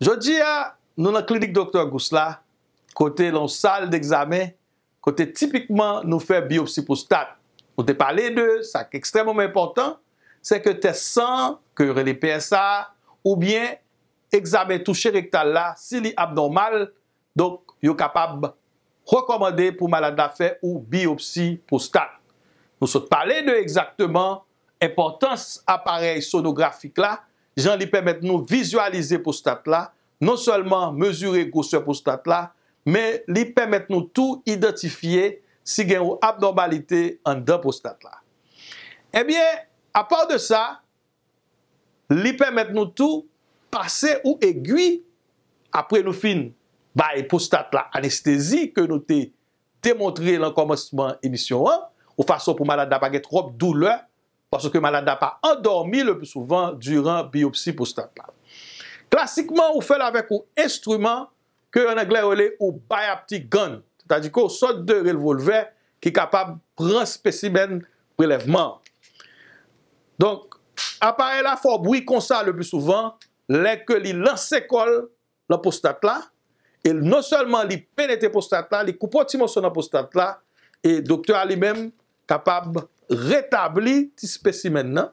Jodi ya nou nan klinik doktor Goussla, kote lon sal d'examen, kote tipikman nou fe biopsi pou stat. O te pale de, sa ekstremom important, se ke te san, ke yore de PSA, ou bien, examen touche rektal la, si li abnormal, donk yo kapab rekomande pou malade la fe ou biopsi pou stat. Nou se pale de ekzakteman, importans aparel sonografik la, jan li pèmèt nou vizualize postat la, non seulement mesure gousse postat la, men li pèmèt nou tou identifiye si gen ou abnormalite an den postat la. Ebyen, eh a part de sa, li pèmèt nou tou pase ou egui apre nou fin baye postat la anestesi ke nou te demontre lan komosman emisyon an ou fason pou malade apagetrop douleur baso ke malanda pa endormi le pou souvan duran biopsi post-atla. Klasikman ou fel avek ou instrument ke yon aglerole ou biopti-gun, tadiko sol de revolver ki kapab pran spesimen preleveman. Donk, apare la foboui konsa le pou souvan le ke li lanse kol la post-atla e non solman li penetre post-atla, li koupotimo son la post-atla e doktora li menm kapab retabli ti spesi men nan,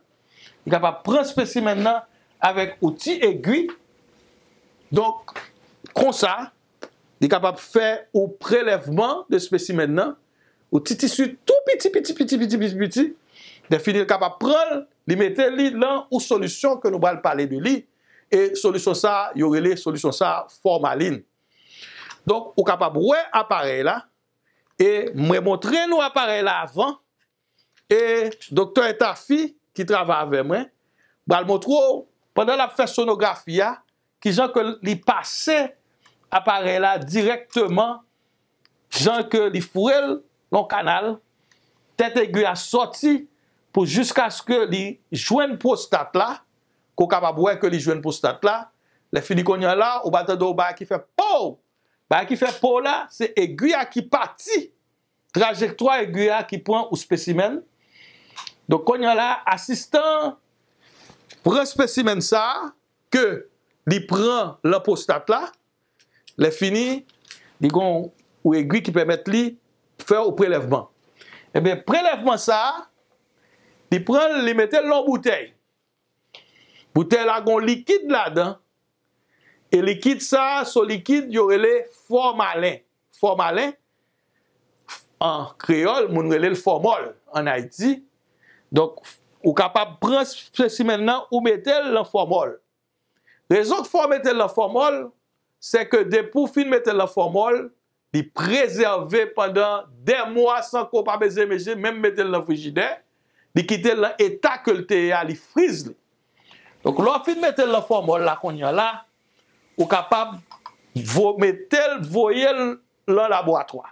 di kapab pran spesi men nan avek ou ti egui, donk kon sa, di kapab fe ou preleveman de spesi men nan, ou ti tisu tou piti piti piti piti piti piti, di finil kapab pran li meten li lan ou solusyon ke nou bral pale di li, e solusyon sa yore li, solusyon sa formalin. Donk ou kapab wè apare la, e mwè montren nou apare la avan, E doktor etafi ki travave mwen, bal motrou, pandan la fesyonografiya, ki jan ke li pase, apare la direktman, jan ke li furel, lon kanal, tete eguya soti, pou jiska sko li jwen prostat la, ko kababwe ke li jwen prostat la, le filikonya la, ou bata do ba ki fe pou, ba ki fe pou la, se eguya ki pati, trajektoa eguya ki pon ou spesimen, Donk kon yon la asistan pran spesimen sa ke li pran lan postat la, le fini, di kon ou e gwi ki pemet li fè ou preleveman. Eh e ben preleveman sa, li metel lan bouteil. Bouteil la kon likid la dan, e likid sa, so likid yo rele formalen. Formalen, an kreol, moun rele l'formol, an haiti, Donk, ou kapab pranspesi mennan ou metel lan fòmol. Le zonk fòm metel lan fòmol, se ke depou fin metel lan fòmol, li prezerve pendant den mwa san ko pa beze meje, menm metel lan fòmol jide, li kite lan eta ke lte ya, li friz li. Donk, lò fin metel lan fòmol la kon nyo la, ou kapab metel voyel lan labo atwa.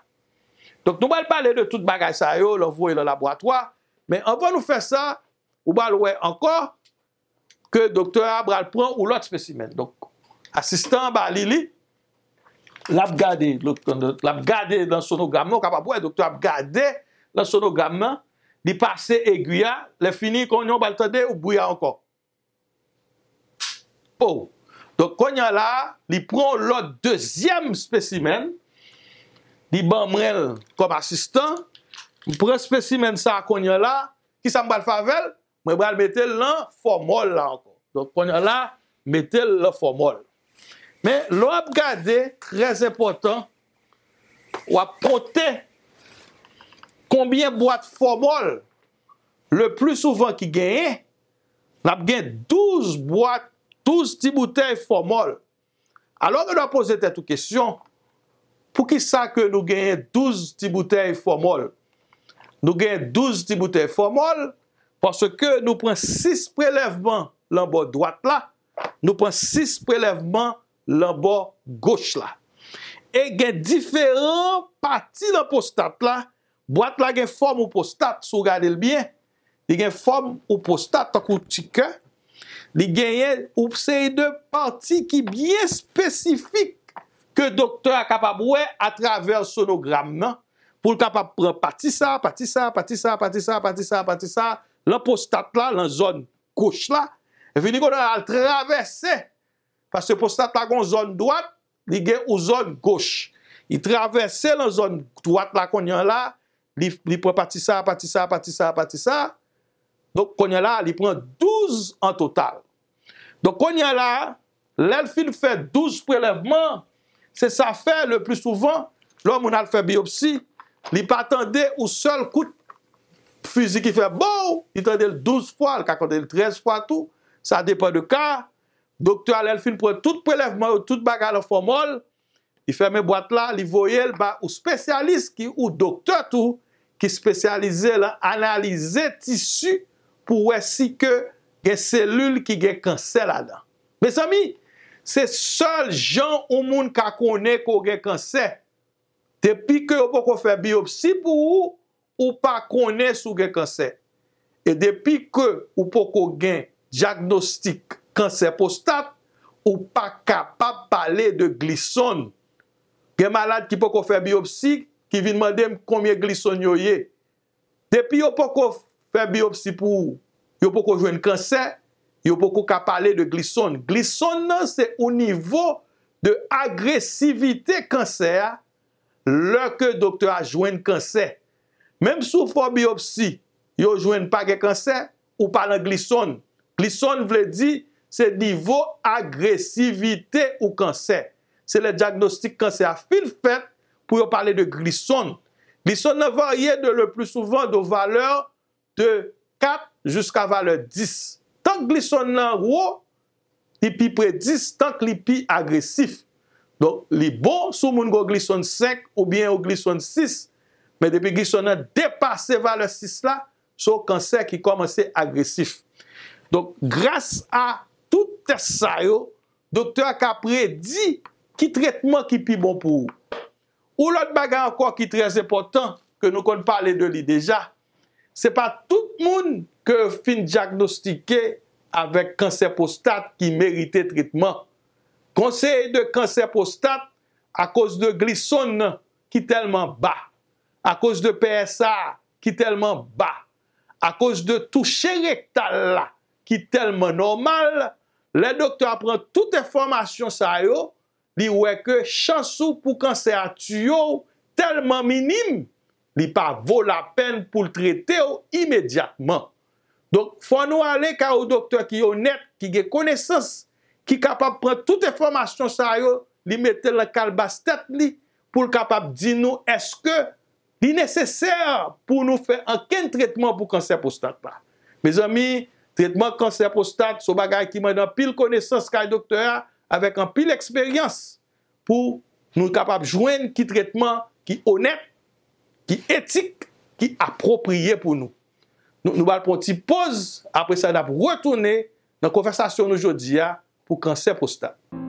Donk, nou mwen pale de tout bagaj sa yo, lan voyel lan labo atwa, Men anwa nou fè sa ou bal wè ankor ke doktora bral pran ou lot spesimen. Donk, asistan ba li li, l ap gade, l ap gade dansonogamman, kap ap wè, doktora ap gade dansonogamman, li pase e guya, le fini konyon bal tade ou bouya ankor. Ou, donk konyon la, li pran lot dezyem spesimen, li ban mrel kom asistan, Mpren spesi men sa konyon la, ki sa mbal favel, mwen mbal metel lan fomol la ankon. Donk konyon la, metel lan fomol. Men, loun ap gade, krez epotan, wap pote, konbyen bwad fomol, le plu souvan ki genye, loun ap genye douz bwad, douz ti boutei fomol. Alon nou ap pose tetou kesyon, pou ki sa ke nou genye douz ti boutei fomol? Nou gen 12 diboute formol, parce ke nou pren 6 prelevman l'anbo doat la, nou pren 6 prelevman l'anbo goch la. E gen diferent pati nan postat la, boat la gen form ou postat sou gade l'byen, li gen form ou postat takouti ke, li gen yen ou psey de pati ki byen spesifik ke doktor akapabwe atraver sonogram nan. pou l ka pa pran patisa, patisa, patisa, patisa, patisa, l an postat la, l an zon kouch la, e vini kou nan al travesse, pas se postat la kon zon dwat, li gen ou zon kouch. I travesse l an zon dwat la konyan la, li pran patisa, patisa, patisa, patisa, nou konyan la, li pran douz an total. Nou konyan la, l elfil fè douz prelevman, se sa fè le plus souvan, l omoun al fè biopsi, Li patande ou sol kout fizik. Li fè bo, li tande l 12 fwa, l kakande l 13 fwa tou. Sa depan de ka. Doktor ale fin pre tout prelevman ou tout baga la fomol. Li fè mè boat la, li voyel ba ou spesyalist ki ou doktor tou. Ki spesyalize l analize tisu pou wè si ke gen selul ki gen kansè la dan. Mè sami, se sol jan ou moun kakone kou gen kansè. Depi ke ou pou kon fè biopsi pou ou, ou pa konè sou gen kanser. E depi ke ou pou kon gen diagnostik kanser postap, ou pa kapap pale de glison. Gen malade ki pou kon fè biopsi, ki vin mandèm koumyè glison yo ye. Depi ou pou kon fè biopsi pou ou, yo pou kon jwen kanser, yo pou kon kapale de glison. Glison nan se ou nivou de agresivite kanser, Lè ke doktè a jwen kansè. Mèm sou fo biopsi, yo jwen pa ge kansè, ou palan glison. Glison vle di, se nivou agresivite ou kansè. Se le diagnostik kansè a fil fèt pou yo pale de glison. Glison nan varye de le plus souvan do valeur de 4 jusqu'a valeur 10. Tan k glison nan rou, ipi pre 10, tan k lipi agresif. Don, li bon sou moun gwo glison 5 ou bien gwo glison 6, men depi glison nan depase vale 6 la, sou kanser ki komanse agresif. Don, grase a tout test sayo, doktor kapre di ki tretman ki pi bon pou ou. Ou lot bagan akwa ki trez epotan, ke nou kon pale de li deja, se pa tout moun ke fin diagnostike avèk kanser postat ki merite tretman. Konseye de kanser postat a koz de glison ki telman ba, a koz de PSA ki telman ba, a koz de touche rektal la ki telman normal, le doktor apren toute formasyon sa yo, li weke chansou pou kanser atu yo telman minim, li pa vol apen pou l'trete yo imediatman. Donk fwa nou ale ka ou doktor ki yo net ki ge konesans, ki kapap pren tout e formasyon sa yo, li mette la kalbastet li, pou l kapap di nou, eske li neseser pou nou fe anken tretman pou kanser postak pa. Me zami, tretman kanser postak, sou bagay ki mwen dan pil konesans kaj doktora, avek an pil eksperyans, pou nou kapap jwen ki tretman ki onet, ki etik, ki apropriye pou nou. Nou bal pou ti poz apresa da pou retounen nan konversasyon nou jodi ya, por cancer é prostate.